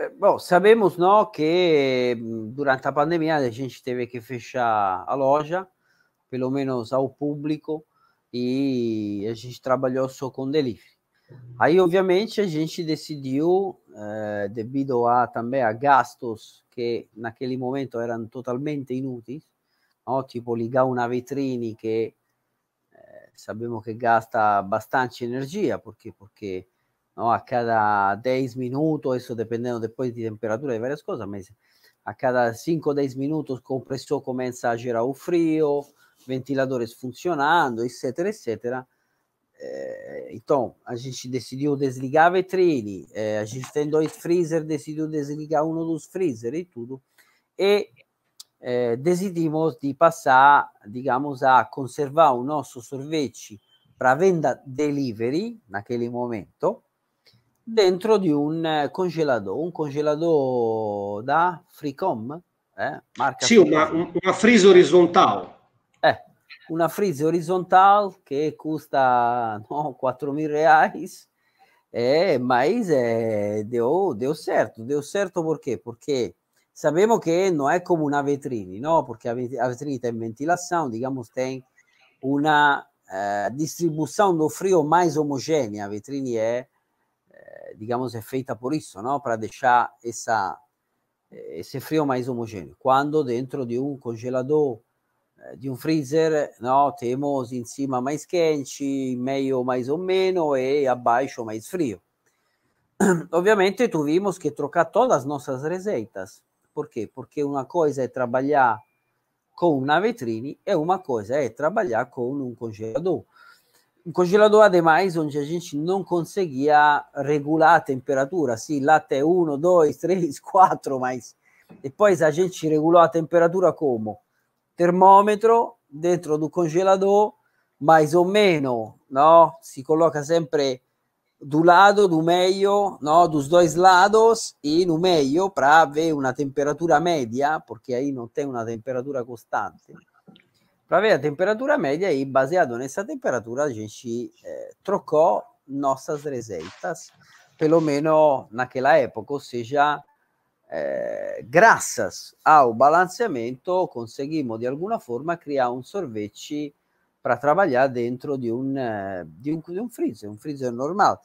Eh, bom, sabemos não que mm, durante a pandemia a gente teve que fechar a loja, pelo menos ao público, e a gente trabalhou só com delivery. Uhum. Aí, obviamente, a gente decidiu, eh, devido a também a gastos que naquele momento eram totalmente inúteis, no? tipo ligar uma vitrine que eh, sabemos que gasta bastante energia, porque, porque ¿no? A cada 10 minuti, eso dependiendo después di temperatura di y varias ma a cada 5 o 10 minutos compresor comincia a girar un frío, ventiladores funcionando, eccetera, etcétera. É, eh, então, a gente decidiu desligar a vitrine, é, eh, a gente tem il freezer, decidiu desligare uno dos freezer e tutto, E é, decidimos di passare, digamos, a conservare o nosso sorvete para venda delivery quel momento, dentro di un eh, congelatore, un congelatore da Freecom, eh? Marca sì, una, una frise orizzontale. Eh, una frise orizzontale che costa no, 4.000 reais, eh, ma è deo, deo certo, deo certo perché? Perché sabemos che non è come una vetrina, no? Perché la vetrina è in ventilazione, diciamo, tem una eh, distribuzione do frio mais omogenea, a vetrina è digamos, é feita por isso, não? Para deixar essa, esse eh, frio mais homogêneo. Quando dentro de um congelador, eh, de um freezer, não, temos em cima mais quente, em meio mais ou menos e abaixo mais frio. Obviamente, tivemos que trocar todas as nossas receitas. Por quê? Porque uma coisa é trabalhar com uma vitrine e uma coisa é trabalhar com um congelador. un congelatore ademais, onde a cioè, gente cioè, cioè, non conseguia regular a temperatura. Sim, latte 1, 2, 3, 4, mas. Depois la gente regolò la temperatura como? termometro dentro do congelador, mais ou menos, no? Si colloca sempre do lato do meglio no? Dos dois lados e no meglio para ver uma temperatura media perché aí non tem una temperatura costante Para avere a temperatura media e baseado nessa temperatura a gente eh, trocou nossas receitas, pelo menos naquela época, ou seja, eh, graças ao balanceamento conseguimmo di alguma forma creare un sorvete per lavorare dentro de um, eh, de um, de um freezer, un freezer normale.